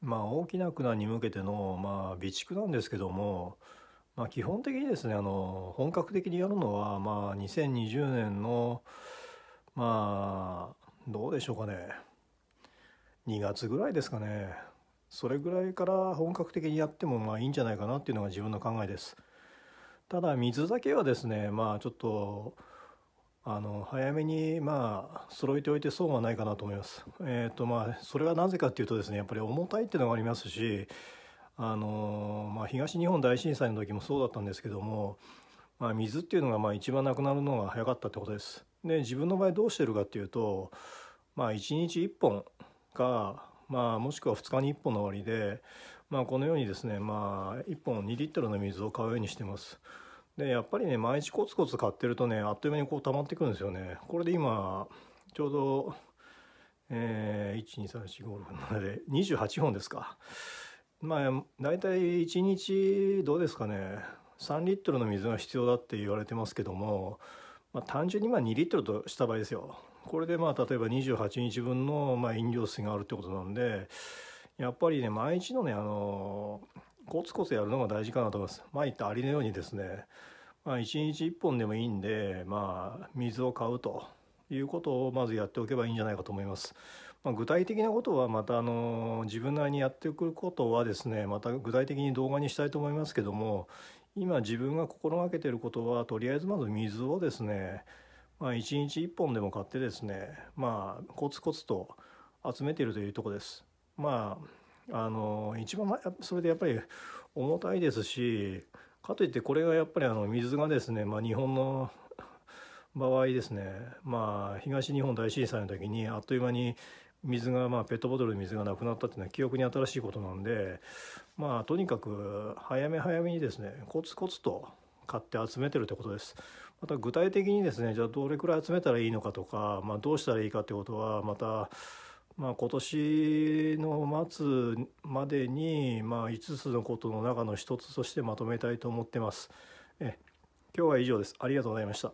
まあ、大きな苦難に向けての、まあ、備蓄なんですけども、まあ、基本的にですねあの本格的にやるのは、まあ、2020年のまあどうでしょうかね2月ぐらいですかねそれぐらいから本格的にやってもまあいいんじゃないかなっていうのが自分の考えですただ水だけはですねまあちょっとあの早めにまあ揃えておいて損はないかなと思います。えっ、ー、とまあそれはなぜかっていうとですねやっぱり重たいっていうのがありますしあの、まあ、東日本大震災の時もそうだったんですけども、まあ、水っていうのがまあ一番なくなるのが早かったってことです。で自分の場合どうしてるかっていうとまあ1日1本かまあ、もしくは2日に1本の割で、まあ、このようにですね、まあ、1本2リットルの水を買うようにしてます。で、やっぱりね、毎日コツコツ買ってるとね、あっという間にこう溜まってくるんですよね。これで今、ちょうど、えー、1、2、3、4、5、6、7で、28本ですか。まあ、大体1日、どうですかね、3リットルの水が必要だって言われてますけども、まあ、単純にまあ2リットルとした場合ですよ。これでまあ、例えば28日分のまあ飲料水があるってことなんで、やっぱりね、毎日のね、あのーコツコツやるのが大事かなと思います。まあ言ったありのようにですね、まあ1日1本でもいいんで、まあ水を買うということをまずやっておけばいいんじゃないかと思います。まあ、具体的なことはまたあの自分なりにやってくることはですね、また具体的に動画にしたいと思いますけども、今自分が心がけてることは、とりあえずまず水をですね、まあ1日1本でも買ってですね、まあコツコツと集めてるというとこです。まああの一番それでやっぱり重たいですしかといってこれがやっぱりあの水がですね、まあ、日本の場合ですね、まあ、東日本大震災の時にあっという間に水が、まあ、ペットボトルの水がなくなったっていうのは記憶に新しいことなんで、まあ、とにかく早め早めにですねコツコツと買って集めてるってことです。また具体的にですねじゃあどれくらい集めたらいいのかとか、まあ、どうしたらいいかってことはまたまあ、今年の末までに、まあ、5つのことの中の1つとしてまとめたいと思ってます。え今日は以上です。ありがとうございました。